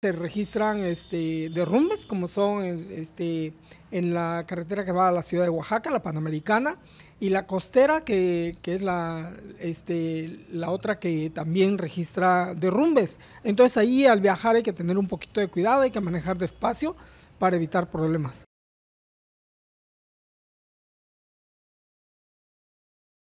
se registran este, derrumbes como son este, en la carretera que va a la ciudad de Oaxaca, la Panamericana, y la costera, que, es la, este, la otra que también registra derrumbes. Entonces ahí al viajar hay que tener un poquito de cuidado, hay que manejar despacio para evitar problemas.